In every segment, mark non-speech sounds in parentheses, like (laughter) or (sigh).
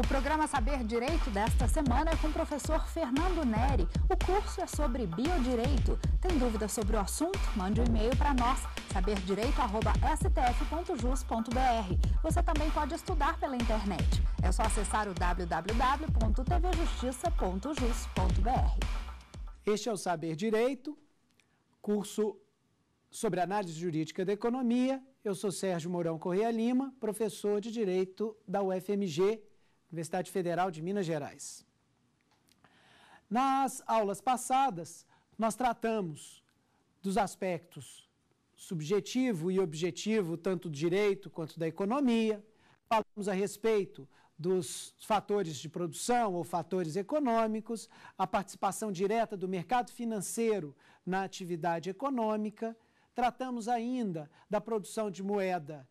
O programa Saber Direito desta semana é com o professor Fernando Neri. O curso é sobre biodireito. Tem dúvidas sobre o assunto? Mande um e-mail para nós, saberdireito.stf.jus.br. Você também pode estudar pela internet. É só acessar o www.tvjustiça.jus.br. Este é o Saber Direito, curso sobre análise jurídica da economia. Eu sou Sérgio Mourão Correia Lima, professor de Direito da UFMG Universidade Federal de Minas Gerais. Nas aulas passadas, nós tratamos dos aspectos subjetivo e objetivo, tanto do direito quanto da economia. Falamos a respeito dos fatores de produção ou fatores econômicos, a participação direta do mercado financeiro na atividade econômica. Tratamos ainda da produção de moeda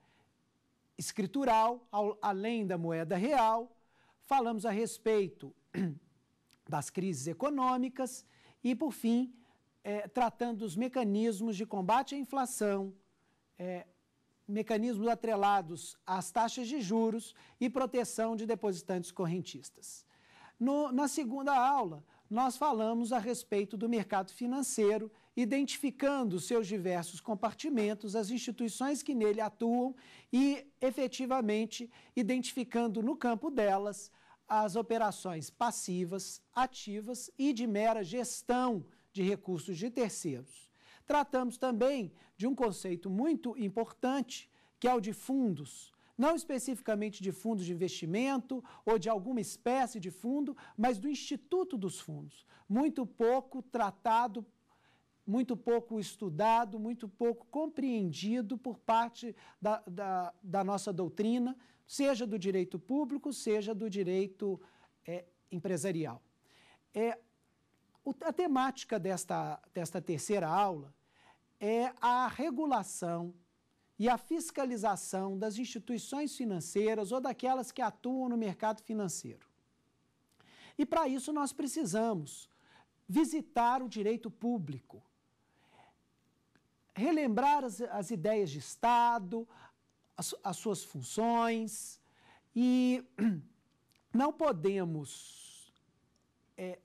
escritural, além da moeda real, falamos a respeito (clears throat) das crises econômicas e, por fim, é, tratando dos mecanismos de combate à inflação, é, mecanismos atrelados às taxas de juros e proteção de depositantes correntistas. No, na segunda aula, nós falamos a respeito do mercado financeiro, identificando seus diversos compartimentos, as instituições que nele atuam e, efetivamente, identificando no campo delas as operações passivas, ativas e de mera gestão de recursos de terceiros. Tratamos também de um conceito muito importante, que é o de fundos. Não especificamente de fundos de investimento ou de alguma espécie de fundo, mas do Instituto dos Fundos. Muito pouco tratado muito pouco estudado, muito pouco compreendido por parte da, da, da, nossa doutrina, seja do direito público, seja do direito é, empresarial. É, a temática desta, desta terceira aula é a regulação e a fiscalização das instituições financeiras ou daquelas que atuam no mercado financeiro. E para isso nós precisamos visitar o direito público, relembrar as, as ideias de Estado, as, as suas funções e (clears throat) não podemos é,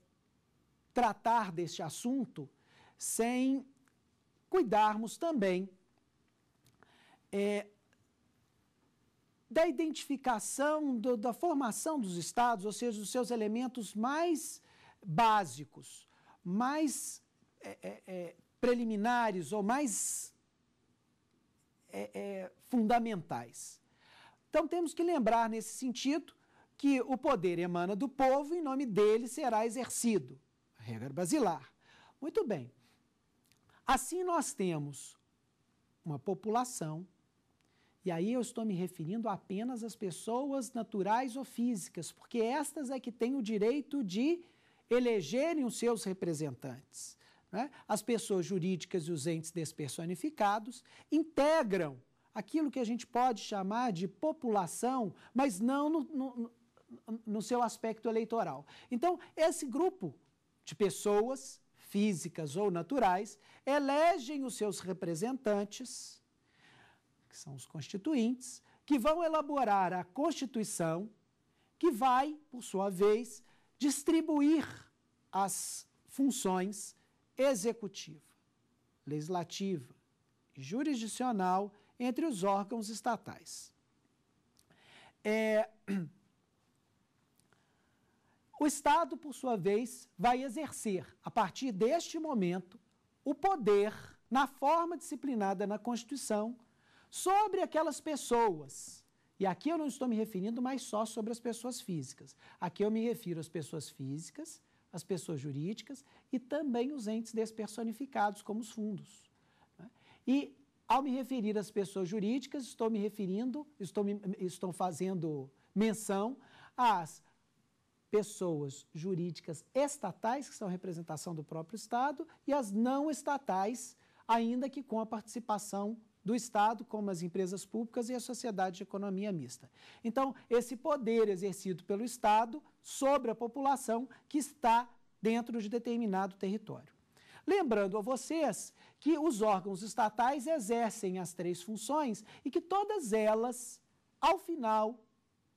tratar deste assunto sem cuidarmos também é, da identificação, do, da formação dos estados, ou seja, dos seus elementos mais básicos, mais é, é, é preliminares ou mais é, é, fundamentais. Então temos que lembrar nesse sentido que o poder emana do povo e em nome dele será exercido. Regra basilar. Muito bem. Assim nós temos uma população, e aí eu estou me referindo apenas às pessoas naturais ou físicas, porque estas é que têm o direito de elegerem os seus representantes né? as pessoas jurídicas e os entes despersonificados integram aquilo que a gente pode chamar de população, mas não no, no, no seu aspecto eleitoral. Então, esse grupo de pessoas físicas ou naturais, elegem os seus representantes, que são os constituintes, que vão elaborar a Constituição, que vai, por sua vez, distribuir as funções executiva, legislativa e jurisdicional entre os órgãos estatais. É, (clears throat) o Estado, por sua vez, vai exercer, a partir deste momento, o poder, na forma disciplinada na Constituição, sobre aquelas pessoas. E aqui eu não estou me referindo mais só sobre as pessoas físicas. Aqui eu me refiro às pessoas físicas as pessoas jurídicas e também os entes despersonificados, como os fundos. Né? E, ao me referir às pessoas jurídicas, estou me referindo, estou, me, estou fazendo menção às pessoas jurídicas estatais, que são representação do próprio Estado, e as não estatais, ainda que com a participação do Estado, como as empresas públicas e a sociedade de economia mista. Então, esse poder exercido pelo Estado sobre a população que está dentro de determinado território. Lembrando a vocês que os órgãos estatais exercem as três funções e que todas elas, ao final,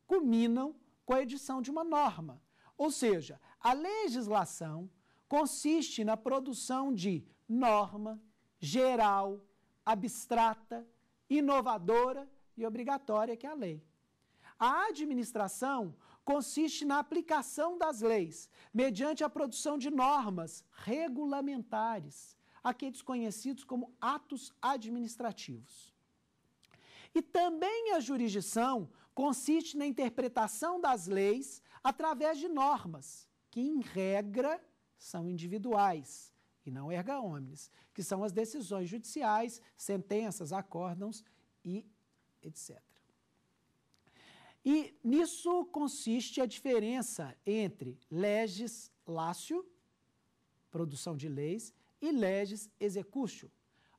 culminam com a edição de uma norma. Ou seja, a legislação consiste na produção de norma geral abstrata, inovadora e obrigatória que é a lei. A administração consiste na aplicação das leis, mediante a produção de normas regulamentares, aqueles conhecidos como atos administrativos. E também a jurisdição consiste na interpretação das leis através de normas, que em regra são individuais, e não erga omnes, que são as decisões judiciais, sentenças, acórdãos e etc. E nisso consiste a diferença entre legis lácio, produção de leis, e legis executio,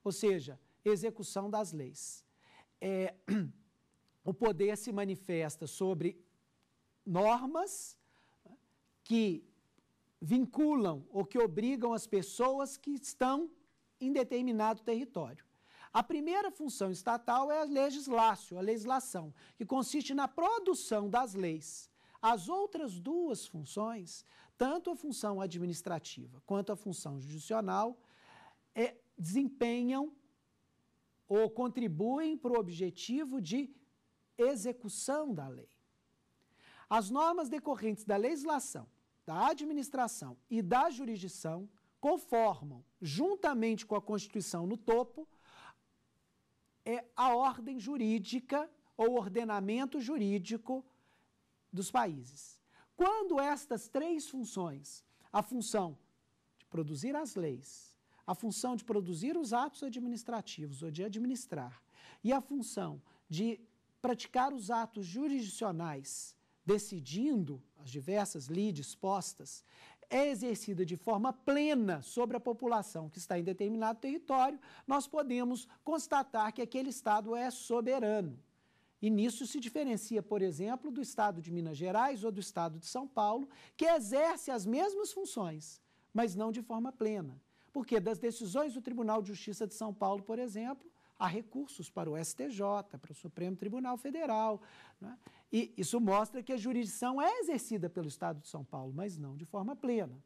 ou seja, execução das leis. É, o poder se manifesta sobre normas que vinculam ou que obrigam as pessoas que estão em determinado território. A primeira função estatal é a legislação, a legislação, que consiste na produção das leis. As outras duas funções, tanto a função administrativa quanto a função judicial, é, desempenham ou contribuem para o objetivo de execução da lei. As normas decorrentes da legislação da administração e da jurisdição conformam, juntamente com a Constituição no topo, é a ordem jurídica ou ordenamento jurídico dos países. Quando estas três funções, a função de produzir as leis, a função de produzir os atos administrativos ou de administrar, e a função de praticar os atos jurisdicionais, decidindo as diversas lides postas, é exercida de forma plena sobre a população que está em determinado território, nós podemos constatar que aquele Estado é soberano. E nisso se diferencia, por exemplo, do Estado de Minas Gerais ou do Estado de São Paulo, que exerce as mesmas funções, mas não de forma plena. Porque das decisões do Tribunal de Justiça de São Paulo, por exemplo, há recursos para o STJ, para o Supremo Tribunal Federal. Né? E isso mostra que a jurisdição é exercida pelo Estado de São Paulo, mas não de forma plena.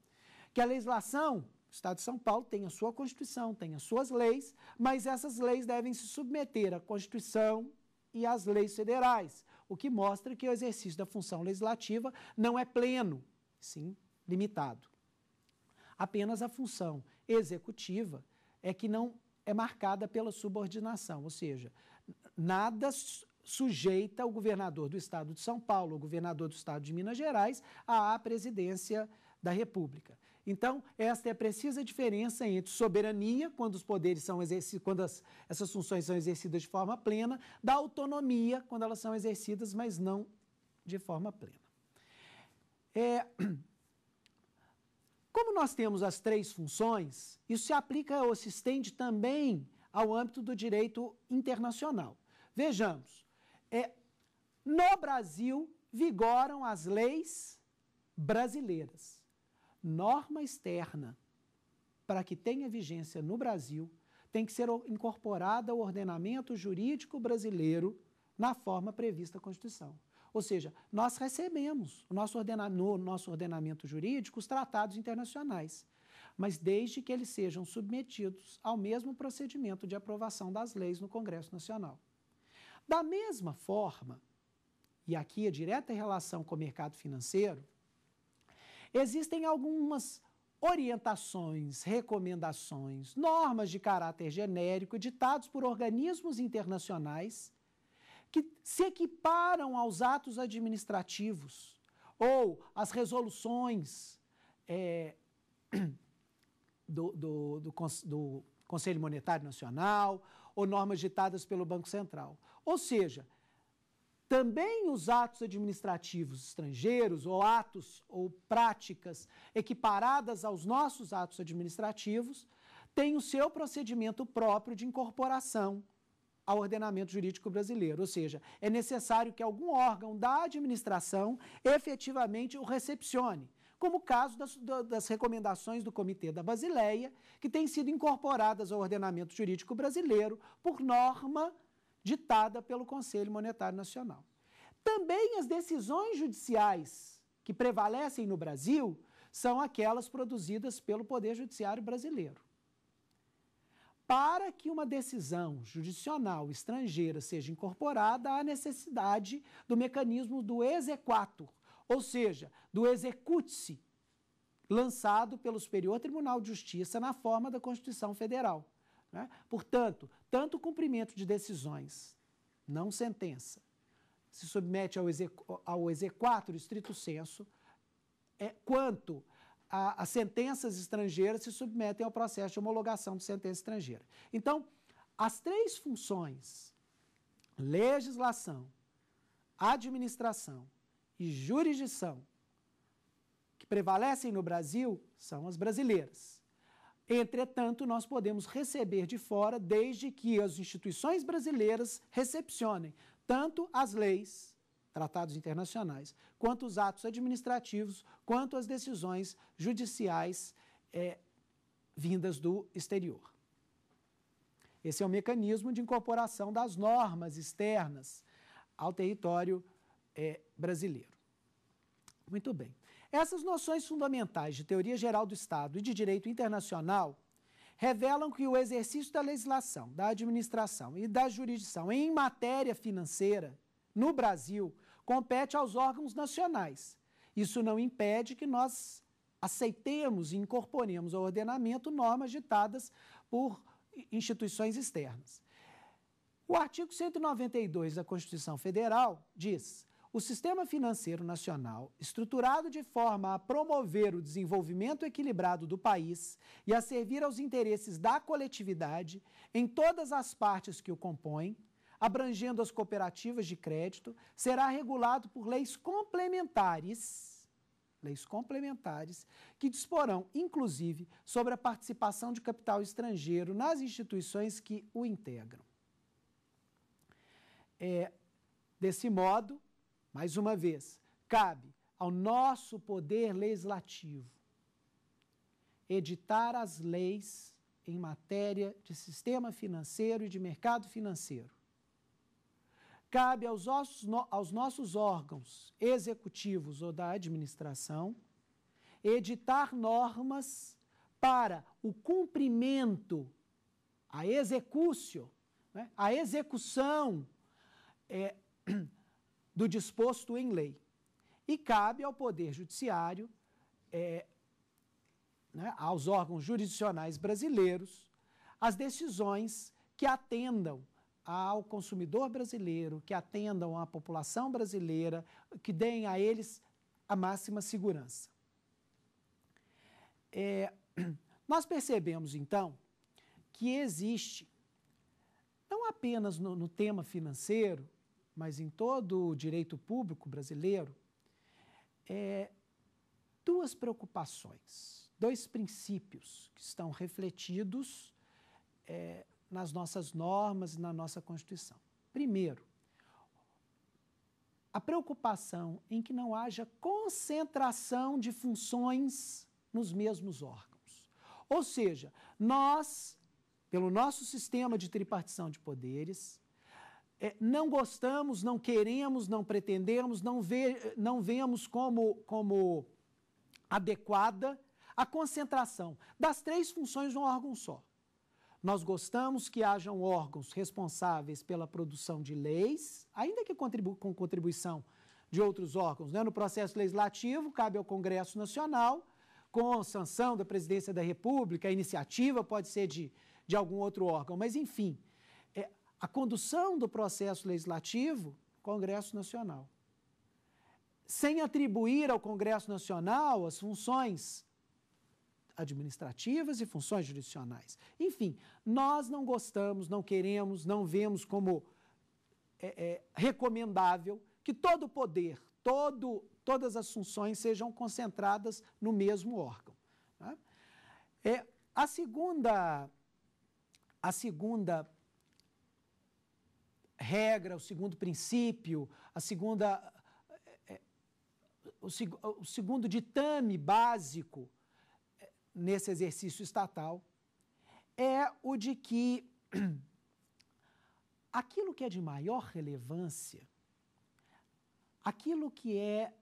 Que a legislação o Estado de São Paulo tem a sua Constituição, tem as suas leis, mas essas leis devem se submeter à Constituição e às leis federais, o que mostra que o exercício da função legislativa não é pleno, sim limitado. Apenas a função executiva é que não é marcada pela subordinação, ou seja, nada sujeita o governador do estado de São Paulo, o governador do estado de Minas Gerais, à presidência da República. Então, esta é a precisa diferença entre soberania, quando os poderes são exercidos, quando as, essas funções são exercidas de forma plena, da autonomia, quando elas são exercidas, mas não de forma plena. É, (clears throat) Como nós temos as três funções, isso se aplica ou se estende também ao âmbito do direito internacional. Vejamos, é, no Brasil vigoram as leis brasileiras. Norma externa, para que tenha vigência no Brasil, tem que ser incorporada ao ordenamento jurídico brasileiro na forma prevista na Constituição. Ou seja, nós recebemos o nosso no nosso ordenamento jurídico os tratados internacionais, mas desde que eles sejam submetidos ao mesmo procedimento de aprovação das leis no Congresso Nacional. Da mesma forma, e aqui a é direta relação com o mercado financeiro, existem algumas orientações, recomendações, normas de caráter genérico editados por organismos internacionais que se equiparam aos atos administrativos ou às resoluções é, (clears throat) do, do, do, do Conselho Monetário Nacional ou normas ditadas pelo Banco Central. Ou seja, também os atos administrativos estrangeiros ou atos ou práticas equiparadas aos nossos atos administrativos têm o seu procedimento próprio de incorporação ao ordenamento jurídico brasileiro. Ou seja, é necessário que algum órgão da administração efetivamente o recepcione, como o caso das, das recomendações do Comitê da Basileia, que têm sido incorporadas ao ordenamento jurídico brasileiro por norma ditada pelo Conselho Monetário Nacional. Também as decisões judiciais que prevalecem no Brasil são aquelas produzidas pelo Poder Judiciário brasileiro para que uma decisão judicial estrangeira seja incorporada, há necessidade do mecanismo do exequatur, ou seja, do execute-se, lançado pelo Superior Tribunal de Justiça na forma da Constituição Federal. Né? Portanto, tanto o cumprimento de decisões, não sentença, se submete ao exequatur, ao exequatur estrito senso, é, quanto a, as sentenças estrangeiras se submetem ao processo de homologação de sentença estrangeira. Então, as três funções, legislação, administração e jurisdição, que prevalecem no Brasil são as brasileiras. Entretanto, nós podemos receber de fora desde que as instituições brasileiras recepcionem tanto as leis tratados internacionais, quanto os atos administrativos, quanto as decisões judiciais é, vindas do exterior. Esse é o mecanismo de incorporação das normas externas ao território é, brasileiro. Muito bem. Essas noções fundamentais de teoria geral do Estado e de direito internacional revelam que o exercício da legislação, da administração e da jurisdição em matéria financeira no Brasil compete aos órgãos nacionais. Isso não impede que nós aceitemos e incorporemos ao ordenamento normas ditadas por instituições externas. O artigo 192 da Constituição Federal diz: o sistema financeiro nacional, estruturado de forma a promover o desenvolvimento equilibrado do país e a servir aos interesses da coletividade, em todas as partes que o compõem, abrangendo as cooperativas de crédito, será regulado por leis complementares, leis complementares, que disporão, inclusive, sobre a participação de capital estrangeiro nas instituições que o integram. É, desse modo, mais uma vez, cabe ao nosso poder legislativo editar as leis em matéria de sistema financeiro e de mercado financeiro cabe aos, ossos, no, aos nossos órgãos executivos ou da administração editar normas para o cumprimento, a execução, né, a execução é, (clears throat) do disposto em lei. E cabe ao Poder Judiciário, é, né, aos órgãos jurisdicionais brasileiros, as decisões que atendam ao consumidor brasileiro, que atendam à população brasileira, que deem a eles a máxima segurança. É, (clears throat) nós percebemos, então, que existe, não apenas no, no tema financeiro, mas em todo o direito público brasileiro, é, duas preocupações, dois princípios que estão refletidos é, nas nossas normas e na nossa Constituição. Primeiro, a preocupação em que não haja concentração de funções nos mesmos órgãos. Ou seja, nós, pelo nosso sistema de tripartição de poderes, é, não gostamos, não queremos, não pretendemos, não, não vemos como, como adequada a concentração das três funções num órgão só. Nós gostamos que hajam órgãos responsáveis pela produção de leis, ainda que contribu com contribuição de outros órgãos. Né? No processo legislativo, cabe ao Congresso Nacional, com sanção da Presidência da República, a iniciativa pode ser de, de algum outro órgão, mas enfim, é, a condução do processo legislativo, Congresso Nacional. Sem atribuir ao Congresso Nacional as funções administrativas e funções jurisdicionais. Enfim, nós não gostamos, não queremos, não vemos como é, é, recomendável que todo o poder, todo, todas as funções sejam concentradas no mesmo órgão. Né? É, a segunda, a segunda regra, o segundo princípio, a segunda, é, é, o, o segundo ditame básico nesse exercício estatal é o de que (clears throat) aquilo que é de maior relevância, aquilo que é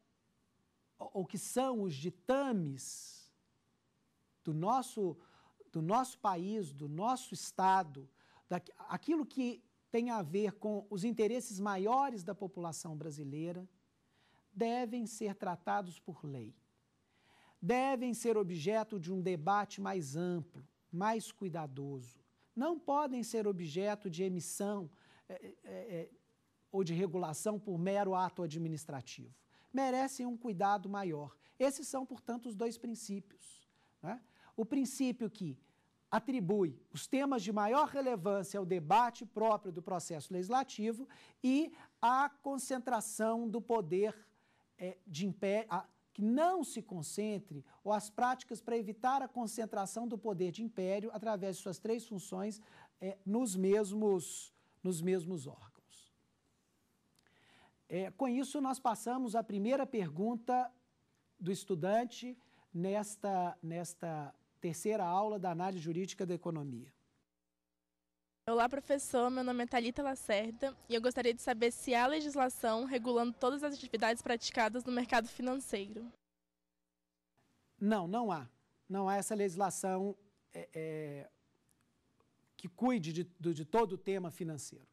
ou que são os ditames do nosso do nosso país, do nosso estado, da, aquilo que tem a ver com os interesses maiores da população brasileira, devem ser tratados por lei devem ser objeto de um debate mais amplo, mais cuidadoso. Não podem ser objeto de emissão é, é, ou de regulação por mero ato administrativo. Merecem um cuidado maior. Esses são, portanto, os dois princípios. Né? O princípio que atribui os temas de maior relevância ao debate próprio do processo legislativo e à concentração do poder é, de império que não se concentre ou as práticas para evitar a concentração do poder de império através de suas três funções é, nos, mesmos, nos mesmos órgãos. É, com isso, nós passamos à primeira pergunta do estudante nesta, nesta terceira aula da análise jurídica da economia. Olá, professor. Meu nome é Thalita Lacerda e eu gostaria de saber se há legislação regulando todas as atividades praticadas no mercado financeiro. Não, não há. Não há essa legislação é, é, que cuide de, de, de todo o tema financeiro.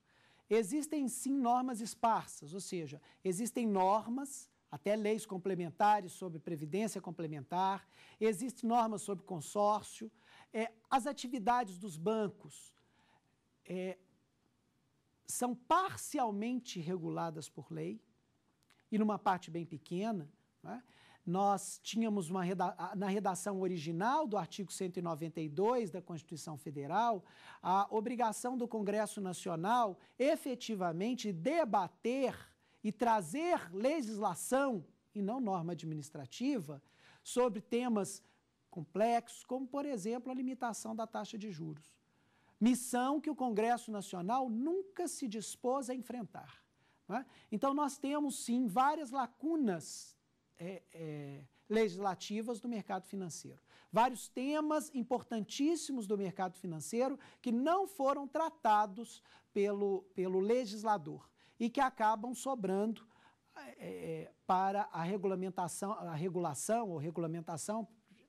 Existem sim normas esparsas, ou seja, existem normas, até leis complementares sobre previdência complementar, existem normas sobre consórcio, é, as atividades dos bancos é, são parcialmente reguladas por lei, e numa parte bem pequena, né, nós tínhamos uma reda na redação original do artigo 192 da Constituição Federal a obrigação do Congresso Nacional efetivamente debater e trazer legislação e não norma administrativa sobre temas complexos, como por exemplo a limitação da taxa de juros missão que o Congresso Nacional nunca se dispôs a enfrentar. É? Então, nós temos sim várias lacunas é, é, legislativas do mercado financeiro, vários temas importantíssimos do mercado financeiro que não foram tratados pelo, pelo legislador e que acabam sobrando é, é, para a regulamentação, a regulação ou regulamentação,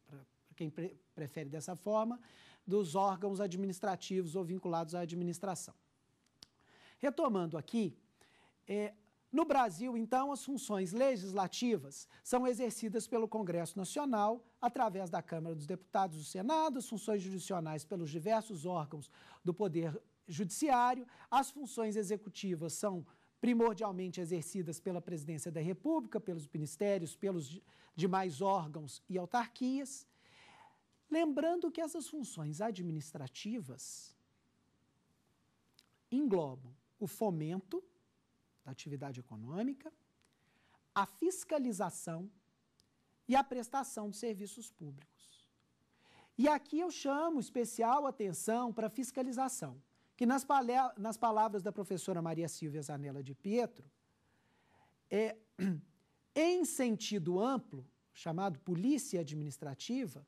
para quem pre prefere dessa forma, dos órgãos administrativos ou vinculados à administração. Retomando aqui, é, no Brasil, então, as funções legislativas são exercidas pelo Congresso Nacional, através da Câmara dos Deputados e do Senado, as funções judicionais pelos diversos órgãos do Poder Judiciário, as funções executivas são primordialmente exercidas pela Presidência da República, pelos ministérios, pelos demais órgãos e autarquias. Lembrando que essas funções administrativas englobam o fomento da atividade econômica, a fiscalização e a prestação de serviços públicos. E aqui eu chamo especial atenção para a fiscalização, que nas, nas palavras da professora Maria Silvia Zanella de Pietro, é, (clears throat) em sentido amplo, chamado polícia administrativa,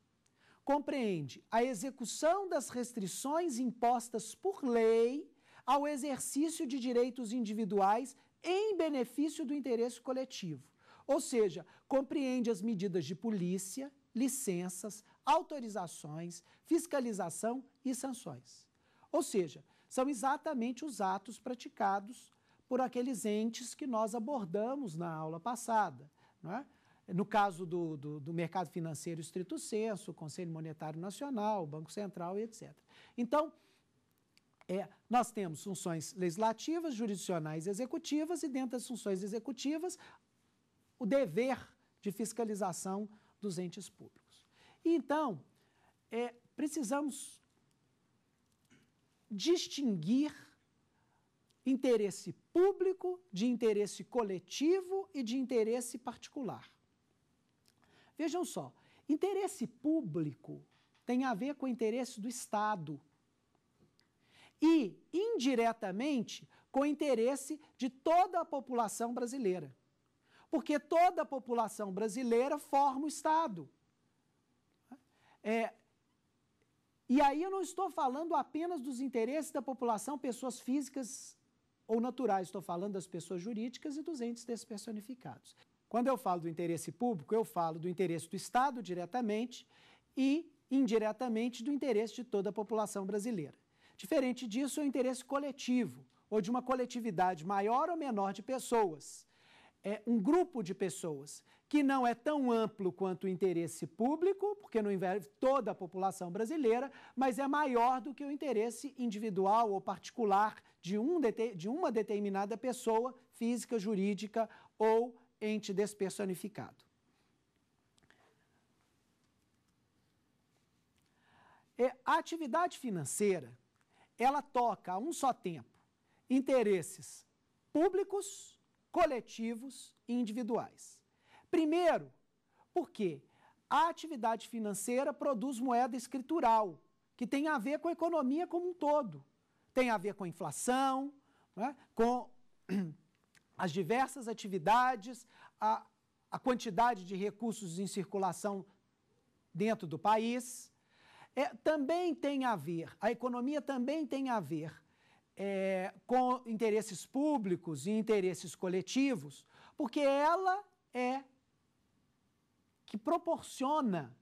compreende a execução das restrições impostas por lei ao exercício de direitos individuais em benefício do interesse coletivo. Ou seja, compreende as medidas de polícia, licenças, autorizações, fiscalização e sanções. Ou seja, são exatamente os atos praticados por aqueles entes que nós abordamos na aula passada. Não é? No caso do, do, do mercado financeiro, estrito senso, Conselho Monetário Nacional, Banco Central e etc. Então, é, nós temos funções legislativas, jurisdicionais e executivas, e dentro das funções executivas, o dever de fiscalização dos entes públicos. E, então, é, precisamos distinguir interesse público de interesse coletivo e de interesse particular. Vejam só, interesse público tem a ver com o interesse do Estado e, indiretamente, com o interesse de toda a população brasileira. Porque toda a população brasileira forma o Estado. É, e aí eu não estou falando apenas dos interesses da população, pessoas físicas ou naturais, estou falando das pessoas jurídicas e dos entes despersonificados. Quando eu falo do interesse público, eu falo do interesse do Estado diretamente e indiretamente do interesse de toda a população brasileira. Diferente disso, é o interesse coletivo, ou de uma coletividade maior ou menor de pessoas. É um grupo de pessoas que não é tão amplo quanto o interesse público, porque não envolve toda a população brasileira, mas é maior do que o interesse individual ou particular de, um, de uma determinada pessoa física, jurídica ou ente despersonificado. E é, a atividade financeira, ela toca a um só tempo interesses públicos, coletivos e individuais. Primeiro, porque a atividade financeira produz moeda escritural, que tem a ver com a economia como um todo. Tem a ver com a inflação, é? com as diversas atividades, a, a quantidade de recursos em circulação dentro do país. É, também tem a ver, a economia também tem a ver é, com interesses públicos e interesses coletivos, porque ela é que proporciona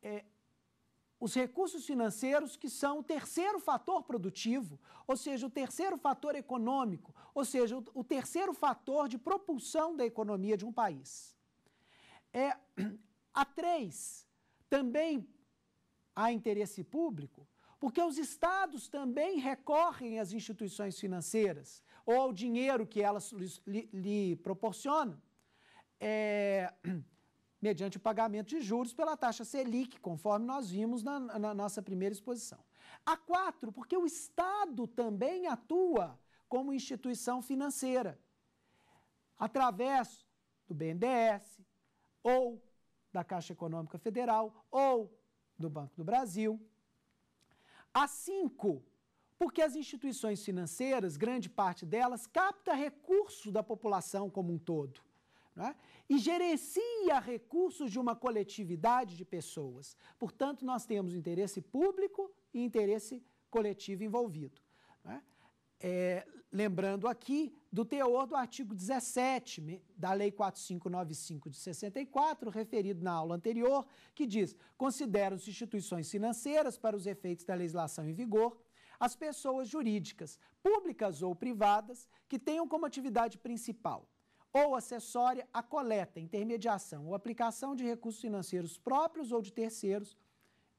é, os recursos financeiros, que são o terceiro fator produtivo, ou seja, o terceiro fator econômico, ou seja, o, terceiro fator de propulsão da economia de um país. É, (clears throat) a três, também há interesse público, porque os estados também recorrem às instituições financeiras ou ao dinheiro que elas lhe, lhe proporcionam. É, (clears throat) mediante o pagamento de juros pela taxa Selic, conforme nós vimos na, na nossa primeira exposição. A quatro, porque o Estado também atua como instituição financeira, através do BNDES, ou da Caixa Econômica Federal, ou do Banco do Brasil. A cinco, porque as instituições financeiras, grande parte delas, capta recurso da população como um todo é? e gerencia recursos de uma coletividade de pessoas. Portanto, nós temos interesse público e interesse coletivo envolvido. É? É, lembrando aqui do teor do artigo 17 da Lei 4595 de 64, referido na aula anterior, que diz: consideram-se instituições financeiras, para os efeitos da legislação em vigor, as pessoas jurídicas, públicas ou privadas, que tenham como atividade principal ou acessória à coleta, intermediação ou aplicação de recursos financeiros próprios ou de terceiros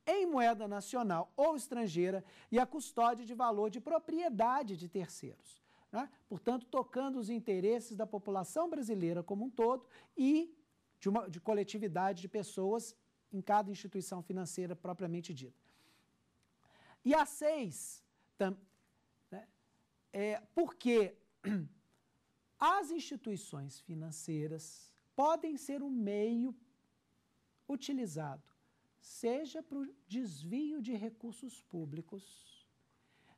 em moeda nacional ou estrangeira e a custódia de valor de propriedade de terceiros. Né? Portanto, tocando os interesses da população brasileira como um todo e de, uma, de coletividade de pessoas em cada instituição financeira propriamente dita. E a seis, tam, né? é, porque (clears throat) As instituições financeiras podem ser um meio utilizado, seja para o desvio de recursos públicos,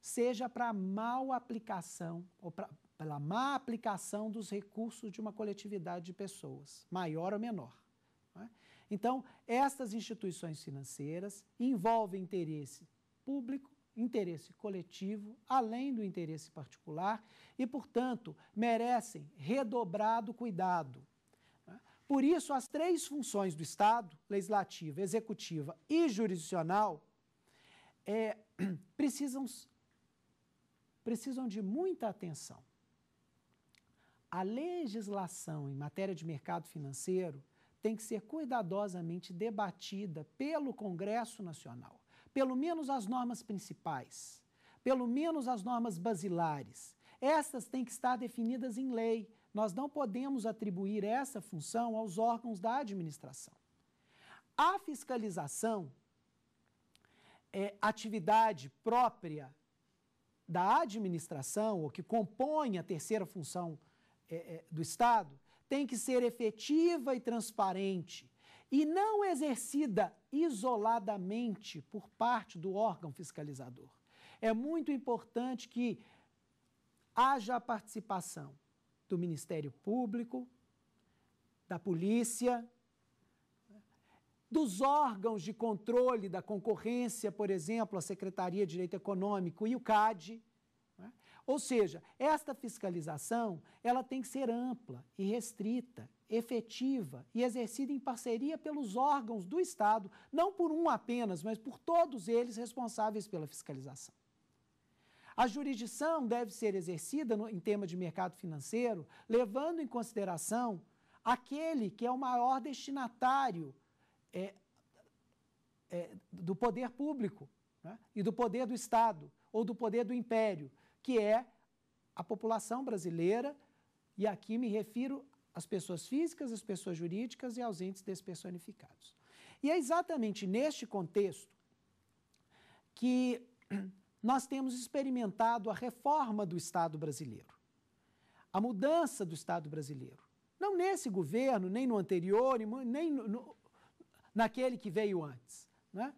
seja para a mal aplicação ou pra, pela má aplicação dos recursos de uma coletividade de pessoas, maior ou menor. É? Então, estas instituições financeiras envolvem interesse público interesse coletivo, além do interesse particular, e, portanto, merecem redobrado cuidado. Por isso, as três funções do Estado, legislativa, executiva e jurisdicional, é, (clears throat) precisam, precisam de muita atenção. A legislação em matéria de mercado financeiro tem que ser cuidadosamente debatida pelo Congresso Nacional pelo menos as normas principais, pelo menos as normas basilares. Estas têm que estar definidas em lei. Nós não podemos atribuir essa função aos órgãos da administração. A fiscalização é atividade própria da administração, ou que compõe a terceira função é, é, do Estado, tem que ser efetiva e transparente, e não exercida isoladamente por parte do órgão fiscalizador. É muito importante que haja a participação do Ministério Público, da polícia, dos órgãos de controle da concorrência, por exemplo, a Secretaria de Direito Econômico e o CAD. Né? Ou seja, esta fiscalização ela tem que ser ampla e restrita efetiva e exercida em parceria pelos órgãos do Estado, não por um apenas, mas por todos eles responsáveis pela fiscalização. A jurisdição deve ser exercida no, em tema de mercado financeiro, levando em consideração aquele que é o maior destinatário é, é, do poder público né, e do poder do Estado ou do poder do império, que é a população brasileira, e aqui me refiro as pessoas físicas, as pessoas jurídicas e aos entes despersonificados. E é exatamente neste contexto que (clears throat) nós temos experimentado a reforma do Estado brasileiro, a mudança do Estado brasileiro. Não nesse governo, nem no anterior, nem no, no, naquele que veio antes. Né?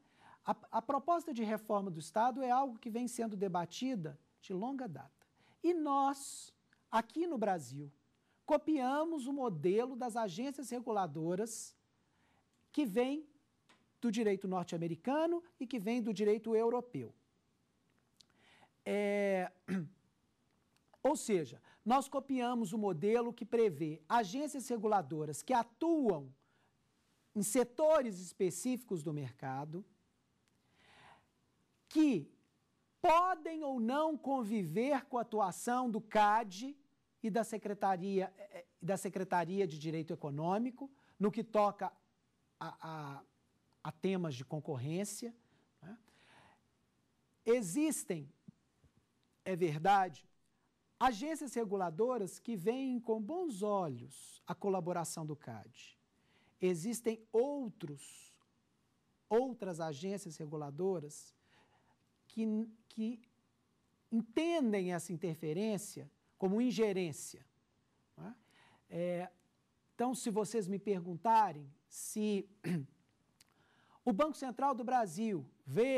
A, a proposta de reforma do Estado é algo que vem sendo debatida de longa data. E nós, aqui no Brasil, copiamos o modelo das agências reguladoras que vem do direito norte-americano e que vem do direito europeu. É... (clears throat) Ou seja, nós copiamos o modelo que prevê agências reguladoras que atuam em setores específicos do mercado, que podem ou não conviver com a atuação do CAD e da Secretaria, eh, eh, da Secretaria de Direito Econômico, no que toca a, a, a temas de concorrência. Né? Existem, é verdade, agências reguladoras que veem com bons olhos a colaboração do CAD. Existem outros, outras agências reguladoras que, que entendem essa interferência como ingerência. Né? É, então, se vocês me perguntarem se (clears throat) o Banco Central do Brasil vê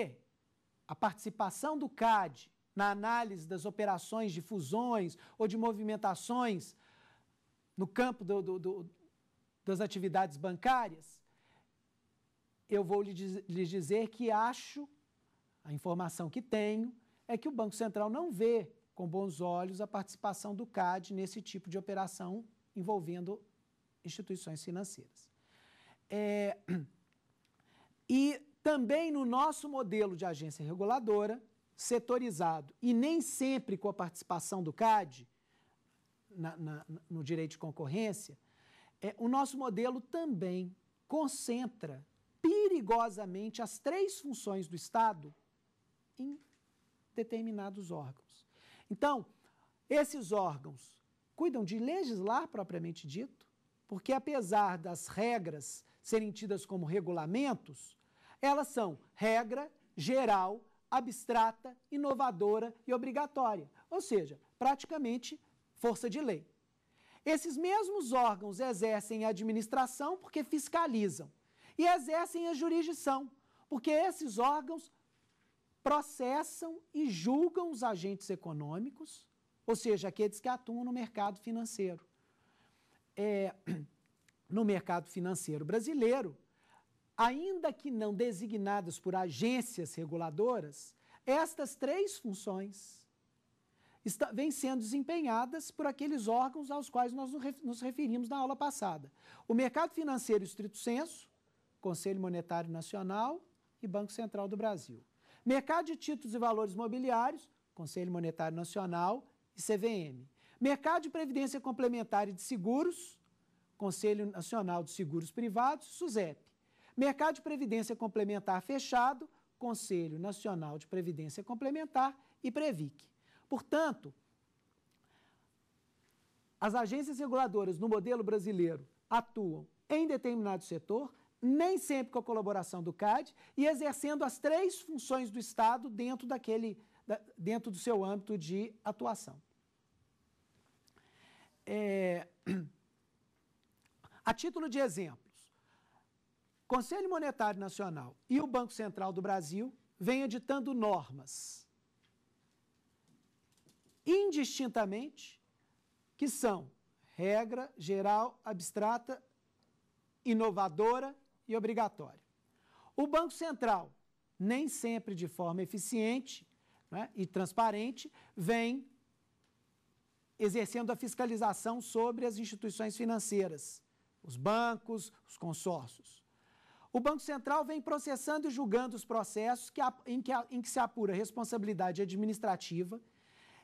a participação do CAD na análise das operações de fusões ou de movimentações no campo do, do, do, das atividades bancárias, eu vou lhes dizer que acho, a informação que tenho, é que o Banco Central não vê com bons olhos a participação do CAD nesse tipo de operação envolvendo instituições financeiras. É, e também no nosso modelo de agência reguladora, setorizado e nem sempre com a participação do CAD na, na, no direito de concorrência, é, o nosso modelo também concentra perigosamente as três funções do Estado em determinados órgãos. Então, esses órgãos cuidam de legislar propriamente dito, porque apesar das regras serem tidas como regulamentos, elas são regra geral, abstrata, inovadora e obrigatória, ou seja, praticamente força de lei. Esses mesmos órgãos exercem a administração porque fiscalizam e exercem a jurisdição, porque esses órgãos processam e julgam os agentes econômicos, ou seja, aqueles que atuam no mercado financeiro. É, (clears throat) no mercado financeiro brasileiro, ainda que não designadas por agências reguladoras, estas três funções está, vêm sendo desempenhadas por aqueles órgãos aos quais nós nos referimos na aula passada: o mercado financeiro estrito senso, Conselho Monetário Nacional e Banco Central do Brasil. Mercado de títulos e valores mobiliários, Conselho Monetário Nacional e CVM. Mercado de Previdência Complementar e de Seguros, Conselho Nacional de Seguros Privados, SUSEP. Mercado de Previdência Complementar Fechado, Conselho Nacional de Previdência Complementar e Previc. Portanto, as agências reguladoras no modelo brasileiro atuam em determinado setor, nem sempre com a colaboração do CAD, e exercendo as três funções do Estado dentro, daquele, dentro do seu âmbito de atuação. É, (clears throat) a título de exemplos, Conselho Monetário Nacional e o Banco Central do Brasil vêm editando normas indistintamente que são regra geral abstrata inovadora e obrigatório. O Banco Central, nem sempre de forma eficiente né, e transparente, vem exercendo a fiscalização sobre as instituições financeiras, os bancos, os consórcios. O Banco Central vem processando e julgando os processos que, em, que, em que se apura responsabilidade administrativa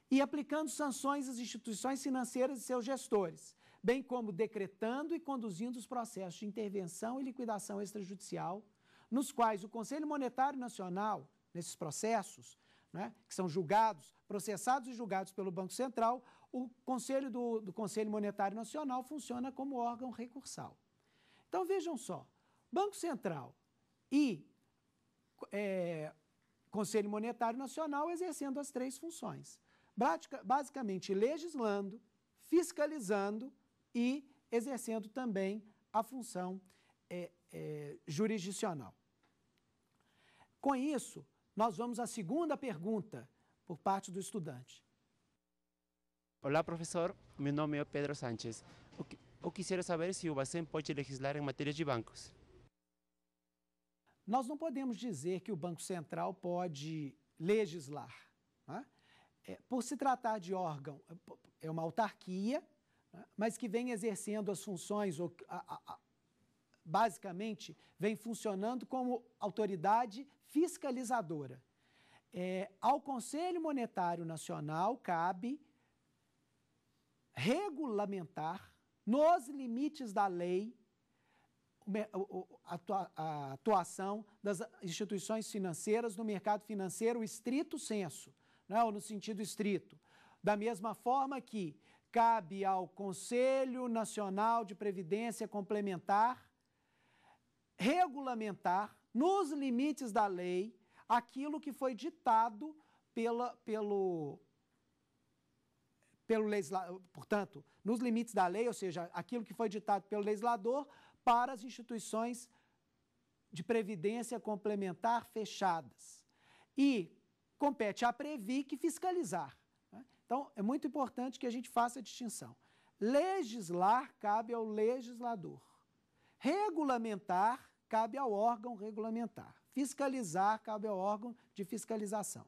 e aplicando sanções às instituições financeiras e seus gestores, bem como decretando e conduzindo os processos de intervenção e liquidação extrajudicial, nos quais o Conselho Monetário Nacional, nesses processos, né, que são julgados, processados e julgados pelo Banco Central, o Conselho do, do Conselho Monetário Nacional funciona como órgão recursal. Então vejam só, Banco Central e é, Conselho Monetário Nacional exercendo as três funções. Basicamente, legislando, fiscalizando e exercendo também a função é, é, jurisdicional. Com isso, nós vamos à segunda pergunta por parte do estudante. Olá, professor. Meu nome é Pedro Sanches. Eu quisiera saber se o Bacen pode legislar em matéria de bancos. Nós não podemos dizer que o Banco Central pode legislar. Né? É, por se tratar de órgão, é, é uma autarquia, mas que vem exercendo as funções, ou, a, a, basicamente, vem funcionando como autoridade fiscalizadora. É, ao Conselho Monetário Nacional cabe regulamentar, nos limites da lei, a atuação das instituições financeiras no mercado financeiro estrito senso, não, né, no sentido estrito. Da mesma forma que cabe ao Conselho Nacional de Previdência Complementar regulamentar, nos limites da lei, aquilo que foi ditado pela, pelo, pelo legislador, portanto, nos limites da lei, ou seja, aquilo que foi ditado pelo legislador para as instituições de previdência complementar fechadas. E compete à Previc fiscalizar. Então, é muito importante que a gente faça a distinção. Legislar cabe ao legislador. Regulamentar cabe ao órgão regulamentar. Fiscalizar cabe ao órgão de fiscalização.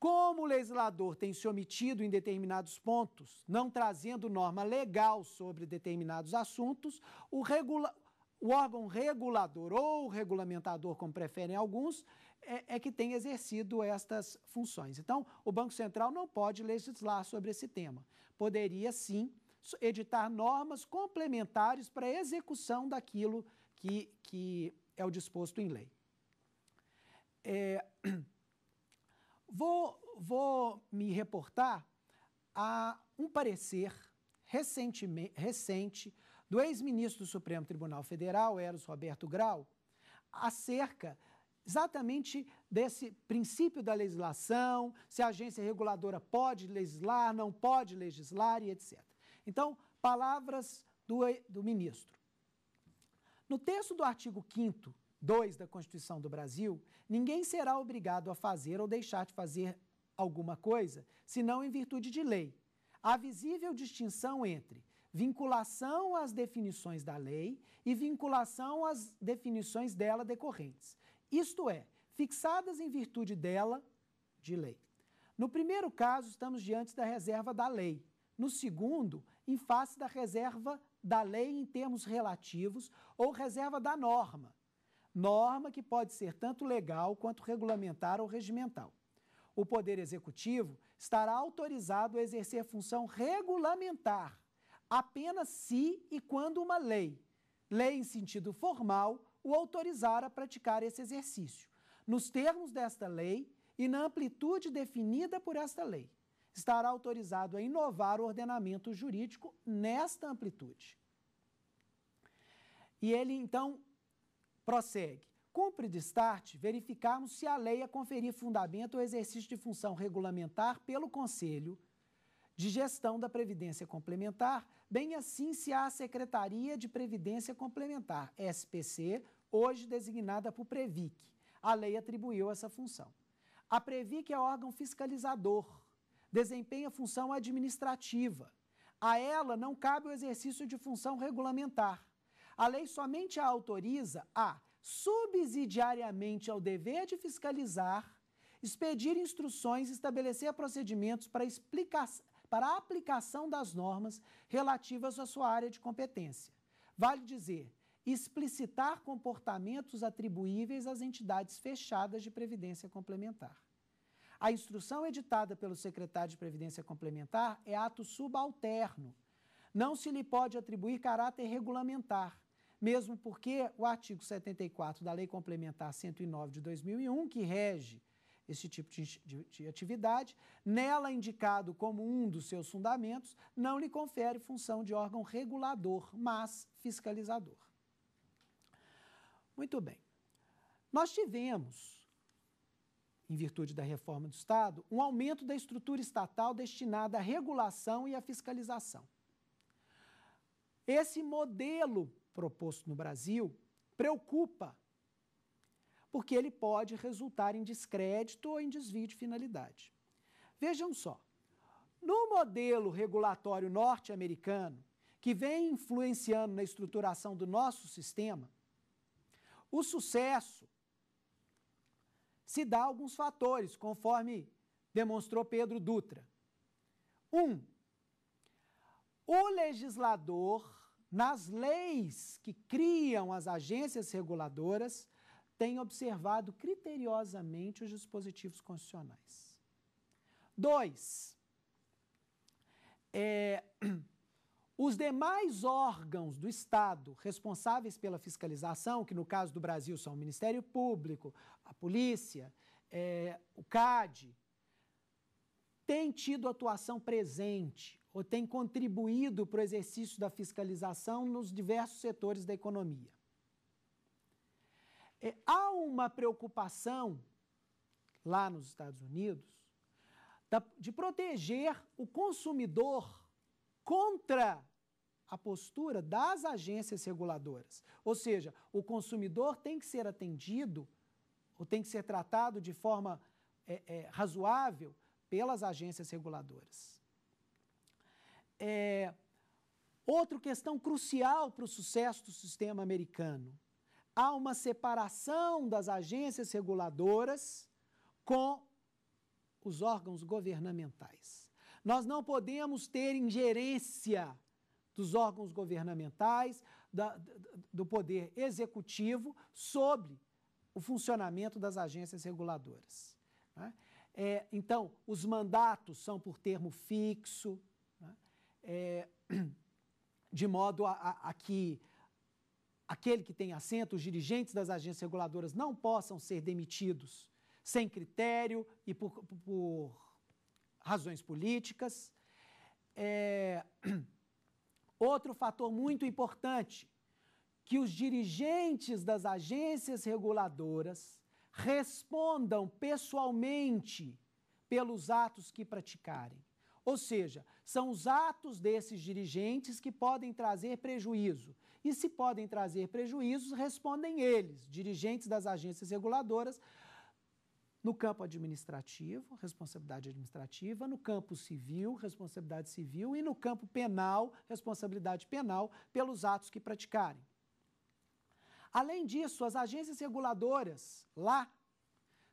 Como o legislador tem se omitido em determinados pontos, não trazendo norma legal sobre determinados assuntos, o, regulador o órgão regulador ou regulamentador, como preferem alguns, é, é, que tem exercido estas funções. Então, o Banco Central não pode legislar sobre esse tema. Poderia, sim, editar normas complementares para a execução daquilo que, que é o disposto em lei. É, vou, vou me reportar a um parecer recentemente, recente do ex-ministro do Supremo Tribunal Federal, Eros Roberto Grau, acerca exatamente desse princípio da legislação, se a agência reguladora pode legislar, não pode legislar e etc. Então, palavras do, do ministro. No texto do artigo 5 2 da Constituição do Brasil, ninguém será obrigado a fazer ou deixar de fazer alguma coisa, senão em virtude de lei. Há visível distinção entre vinculação às definições da lei e vinculação às definições dela decorrentes, isto é, fixadas em virtude dela de lei. No primeiro caso, estamos diante da reserva da lei. No segundo, em face da reserva da lei em termos relativos ou reserva da norma. Norma que pode ser tanto legal quanto regulamentar ou regimental. O Poder Executivo estará autorizado a exercer função regulamentar apenas se e quando uma lei, lei em sentido formal, o autorizar a praticar esse exercício, nos termos desta lei e na amplitude definida por esta lei. Estará autorizado a inovar o ordenamento jurídico nesta amplitude. E ele então prossegue. Cumpre de start verificarmos se a lei a conferir fundamento ao exercício de função regulamentar pelo Conselho de Gestão da Previdência Complementar, bem assim se a Secretaria de Previdência Complementar, SPC, hoje designada por Previc. A lei atribuiu essa função. A Previc é órgão fiscalizador, desempenha função administrativa. A ela não cabe o exercício de função regulamentar. A lei somente a autoriza a, subsidiariamente ao dever de fiscalizar, expedir instruções e estabelecer procedimentos para explicação para a aplicação das normas relativas à sua área de competência. Vale dizer, explicitar comportamentos atribuíveis às entidades fechadas de previdência complementar. A instrução editada pelo secretário de Previdência Complementar é ato subalterno. Não se lhe pode atribuir caráter regulamentar, mesmo porque o artigo 74 da Lei Complementar 109 de 2001, que rege esse tipo de, de, de, atividade, nela indicado como um dos seus fundamentos, não lhe confere função de órgão regulador, mas fiscalizador. Muito bem. Nós tivemos, em virtude da reforma do Estado, um aumento da estrutura estatal destinada à regulação e à fiscalização. Esse modelo proposto no Brasil preocupa porque ele pode resultar em descrédito ou em desvio de finalidade. Vejam só, no modelo regulatório norte-americano, que vem influenciando na estruturação do nosso sistema, o sucesso se dá a alguns fatores, conforme demonstrou Pedro Dutra. Um, o legislador, nas leis que criam as agências reguladoras, tem observado criteriosamente os dispositivos constitucionais. Dois, é, (clears throat) os demais órgãos do Estado responsáveis pela fiscalização, que no caso do Brasil são o Ministério Público, a Polícia, é, o CAD, têm tido atuação presente ou têm contribuído para o exercício da fiscalização nos diversos setores da economia. É, há uma preocupação lá nos Estados Unidos da, de proteger o consumidor contra a postura das agências reguladoras. Ou seja, o consumidor tem que ser atendido ou tem que ser tratado de forma é, é, razoável pelas agências reguladoras. É, outra questão crucial para o sucesso do sistema americano há uma separação das agências reguladoras com os órgãos governamentais. Nós não podemos ter ingerência dos órgãos governamentais, da, do poder executivo, sobre o funcionamento das agências reguladoras. Né? É, então, os mandatos são por termo fixo, né? é, (clears throat) de modo a, a, a que aquele que tem assento, os dirigentes das agências reguladoras não possam ser demitidos sem critério e por, por razões políticas. É... (clears throat) Outro fator muito importante, que os dirigentes das agências reguladoras respondam pessoalmente pelos atos que praticarem. Ou seja, são os atos desses dirigentes que podem trazer prejuízo. E se podem trazer prejuízos, respondem eles, dirigentes das agências reguladoras, no campo administrativo, responsabilidade administrativa, no campo civil, responsabilidade civil e no campo penal, responsabilidade penal pelos atos que praticarem. Além disso, as agências reguladoras lá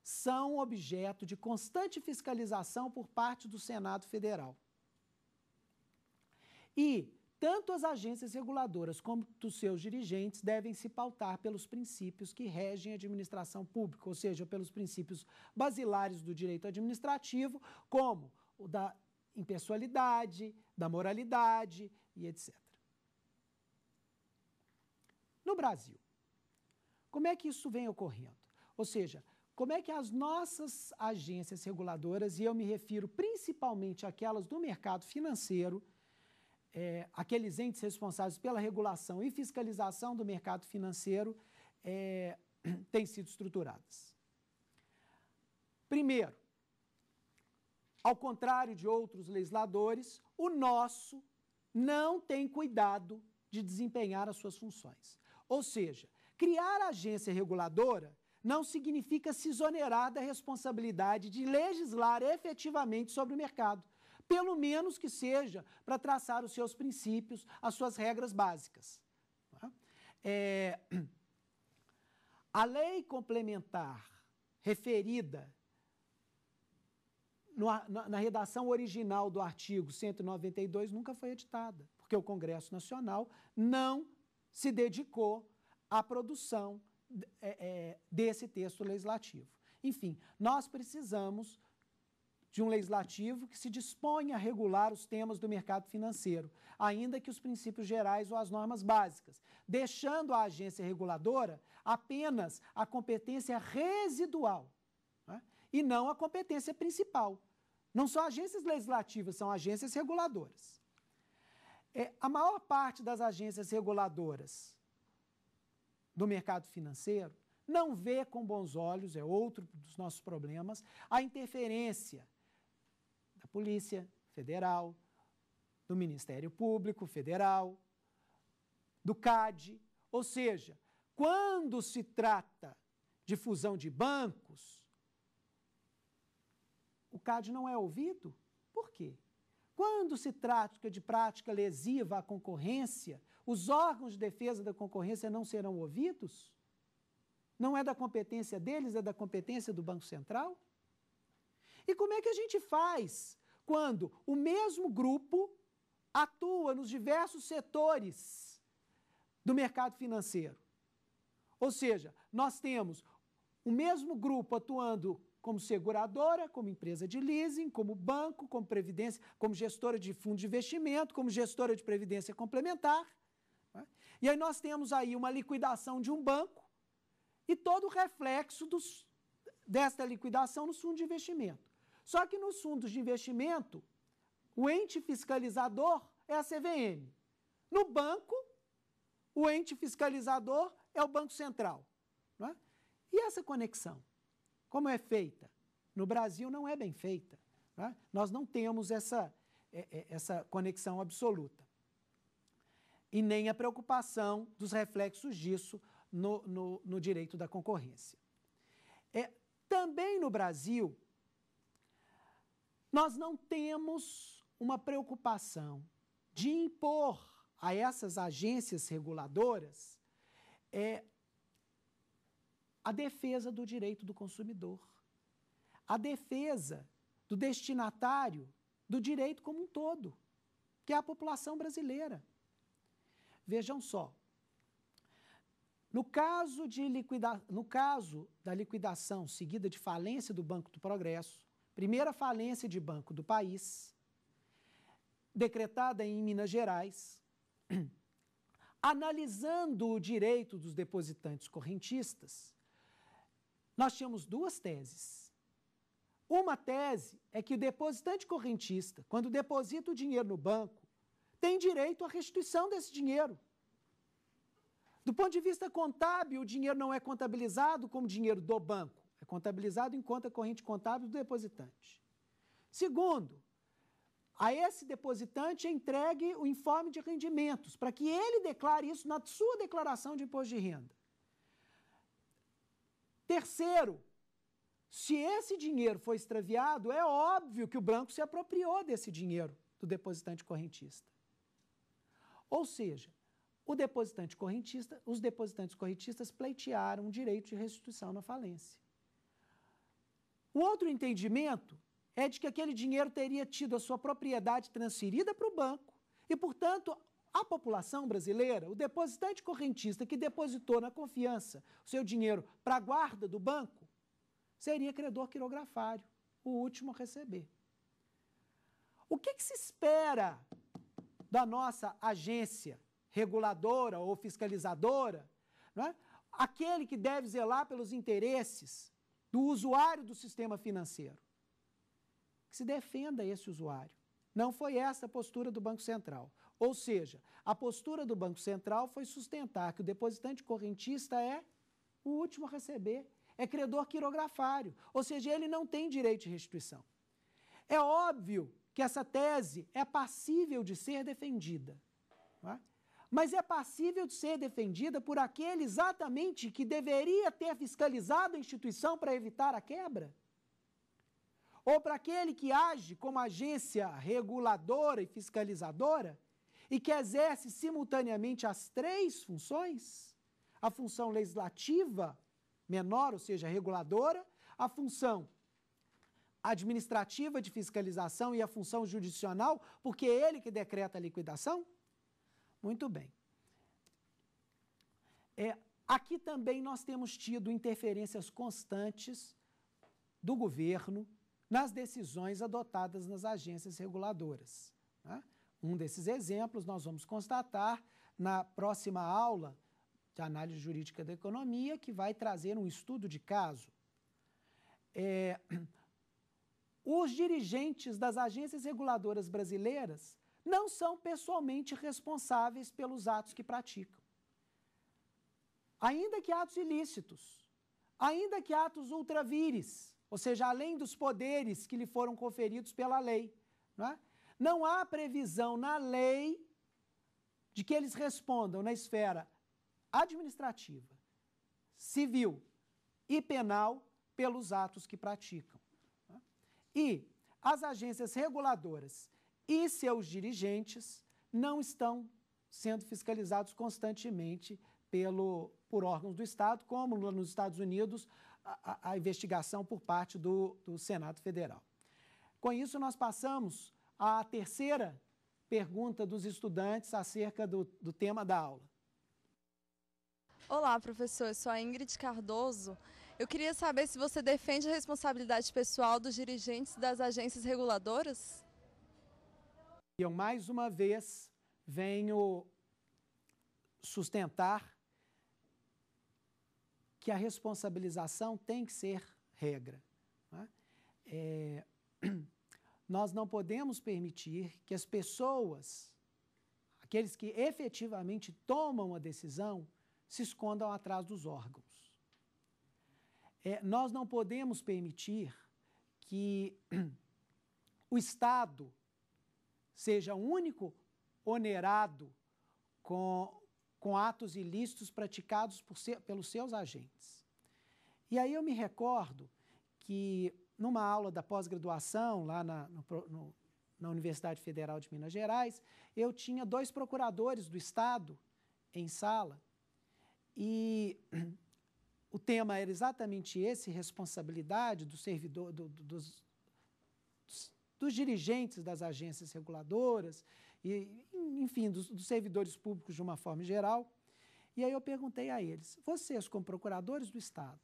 são objeto de constante fiscalização por parte do Senado Federal. E tanto as agências reguladoras como os seus dirigentes devem se pautar pelos princípios que regem a administração pública, ou seja, pelos princípios basilares do direito administrativo, como o da impessoalidade, da moralidade e etc. No Brasil, como é que isso vem ocorrendo? Ou seja, como é que as nossas agências reguladoras, e eu me refiro principalmente àquelas do mercado financeiro, é, aqueles entes responsáveis pela regulação e fiscalização do mercado financeiro é, (clears throat) têm sido estruturadas. Primeiro, ao contrário de outros legisladores, o nosso não tem cuidado de desempenhar as suas funções. Ou seja, criar a agência reguladora não significa se exonerar da responsabilidade de legislar efetivamente sobre o mercado, pelo menos que seja para traçar os seus princípios, as suas regras básicas. Tá? É, (clears throat) a lei complementar referida no, na, na redação original do artigo 192 nunca foi editada, porque o Congresso Nacional não se dedicou à produção é, é, desse texto legislativo. Enfim, nós precisamos de um legislativo que se dispõe a regular os temas do mercado financeiro, ainda que os princípios gerais ou as normas básicas, deixando à agência reguladora apenas a competência residual né? e não a competência principal. Não são agências legislativas, são agências reguladoras. É, a maior parte das agências reguladoras do mercado financeiro não vê com bons olhos, é outro dos nossos problemas, a interferência Polícia Federal, do Ministério Público Federal, do CAD. Ou seja, quando se trata de fusão de bancos, o CAD não é ouvido? Por quê? Quando se trata de prática lesiva à concorrência, os órgãos de defesa da concorrência não serão ouvidos? Não é da competência deles, é da competência do Banco Central? E como é que a gente faz quando o mesmo grupo atua nos diversos setores do mercado financeiro. Ou seja, nós temos o mesmo grupo atuando como seguradora, como empresa de leasing, como banco, como previdência, como gestora de fundo de investimento, como gestora de previdência complementar. Né? E aí nós temos aí uma liquidação de um banco e todo o reflexo dos, desta liquidação nos fundos de investimento. Só que nos fundos de investimento, o ente fiscalizador é a CVM. No banco, o ente fiscalizador é o Banco Central. Não é? E essa conexão? Como é feita? No Brasil não é bem feita. Não é? Nós não temos essa, é, é, essa conexão absoluta. E nem a preocupação dos reflexos disso no, no, no direito da concorrência. É, também no Brasil, nós não temos uma preocupação de impor a essas agências reguladoras é, a defesa do direito do consumidor, a defesa do destinatário do direito como um todo, que é a população brasileira. Vejam só, no caso, de liquida... no caso da liquidação seguida de falência do Banco do Progresso, primeira falência de banco do país, decretada em Minas Gerais, (clears throat) analisando o direito dos depositantes correntistas, nós tínhamos duas teses. Uma tese é que o depositante correntista, quando deposita o dinheiro no banco, tem direito à restituição desse dinheiro. Do ponto de vista contábil, o dinheiro não é contabilizado como dinheiro do banco é contabilizado em conta é corrente contábil do depositante. Segundo, a esse depositante é entregue o informe de rendimentos, para que ele declare isso na sua declaração de imposto de renda. Terceiro, se esse dinheiro foi extraviado, é óbvio que o banco se apropriou desse dinheiro do depositante correntista. Ou seja, o depositante correntista, os depositantes correntistas pleitearam o direito de restituição na falência. O outro entendimento é de que aquele dinheiro teria tido a sua propriedade transferida para o banco e, portanto, a população brasileira, o depositante correntista que depositou na confiança o seu dinheiro para a guarda do banco, seria credor quirografário, o último a receber. O que, que se espera da nossa agência reguladora ou fiscalizadora? É? Aquele que deve zelar pelos interesses do usuário do sistema financeiro. Que se defenda esse usuário. Não foi essa a postura do Banco Central. Ou seja, a postura do Banco Central foi sustentar que o depositante correntista é o último a receber, é credor quirografário, ou seja, ele não tem direito de restituição. É óbvio que essa tese é passível de ser defendida. Não é? mas é passível de ser defendida por aquele exatamente que deveria ter fiscalizado a instituição para evitar a quebra? Ou para aquele que age como agência reguladora e fiscalizadora e que exerce simultaneamente as três funções? A função legislativa menor, ou seja, reguladora, a função administrativa de fiscalização e a função judicial, porque é ele que decreta a liquidação? Muito bem. É, aqui também nós temos tido interferências constantes do governo nas decisões adotadas nas agências reguladoras. Né? Um desses exemplos nós vamos constatar na próxima aula de análise jurídica da economia, que vai trazer um estudo de caso. É, os dirigentes das agências reguladoras brasileiras não são pessoalmente responsáveis pelos atos que praticam. Ainda que atos ilícitos, ainda que atos ultravires, ou seja, além dos poderes que lhe foram conferidos pela lei. Não, é? não há previsão na lei de que eles respondam na esfera administrativa, civil e penal pelos atos que praticam. É? E as agências reguladoras e seus dirigentes não estão sendo fiscalizados constantemente pelo, por órgãos do Estado, como nos Estados Unidos a, a investigação por parte do, do Senado Federal. Com isso, nós passamos à terceira pergunta dos estudantes acerca do, do tema da aula. Olá, professor. Eu sou a Ingrid Cardoso. Eu queria saber se você defende a responsabilidade pessoal dos dirigentes das agências reguladoras? Eu mais uma vez venho sustentar que a responsabilização tem que ser regra. Né? É, (clears throat) nós não podemos permitir que as pessoas, aqueles que efetivamente tomam a decisão, se escondam atrás dos órgãos. É, nós não podemos permitir que (clears throat) o Estado seja o único onerado com, com atos ilícitos praticados por, pelos seus agentes. E aí eu me recordo que, numa aula da pós-graduação, lá na, no, no, na Universidade Federal de Minas Gerais, eu tinha dois procuradores do Estado em sala e (clears throat) o tema era exatamente esse, responsabilidade do servidor, do, do, dos, dos dirigentes das agências reguladoras, e, enfim, dos, dos servidores públicos de uma forma geral. E aí eu perguntei a eles: vocês, como procuradores do Estado,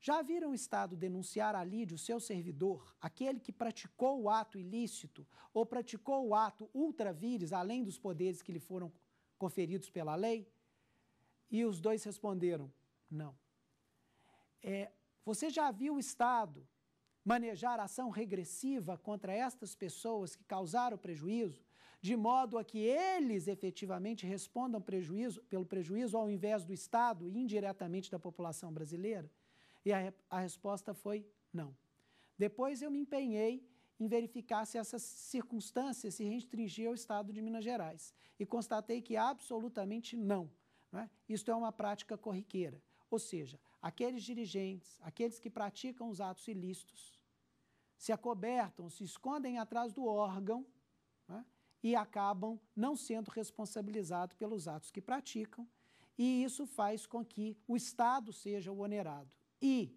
já viram o Estado denunciar a lide o seu servidor, aquele que praticou o ato ilícito ou praticou o ato ultravires, além dos poderes que lhe foram conferidos pela lei? E os dois responderam: não. É, você já viu o Estado manejar ação regressiva contra estas pessoas que causaram prejuízo, de modo a que eles efetivamente respondam prejuízo, pelo prejuízo ao invés do Estado e indiretamente da população brasileira? E a, a resposta foi não. Depois eu me empenhei em verificar se essas circunstâncias se restringiam ao Estado de Minas Gerais e constatei que absolutamente não. não é? Isto é uma prática corriqueira. Ou seja, aqueles dirigentes, aqueles que praticam os atos ilícitos, se acobertam, se escondem atrás do órgão né, e acabam não sendo responsabilizados pelos atos que praticam, e isso faz com que o Estado seja o onerado e,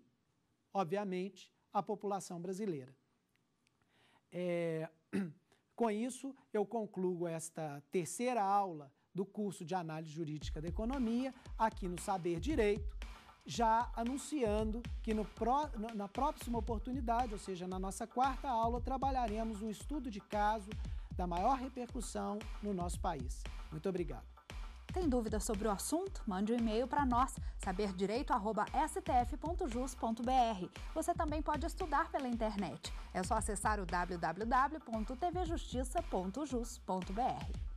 obviamente, a população brasileira. É, (clears throat) com isso, eu concluo esta terceira aula do curso de Análise Jurídica da Economia, aqui no Saber Direito já anunciando que no pró, na próxima oportunidade, ou seja, na nossa quarta aula, trabalharemos um estudo de caso da maior repercussão no nosso país. Muito obrigado. Tem dúvidas sobre o assunto? Mande um e-mail para nós, saberdireito.stf.jus.br. Você também pode estudar pela internet. É só acessar o www.tvjustiça.jus.br.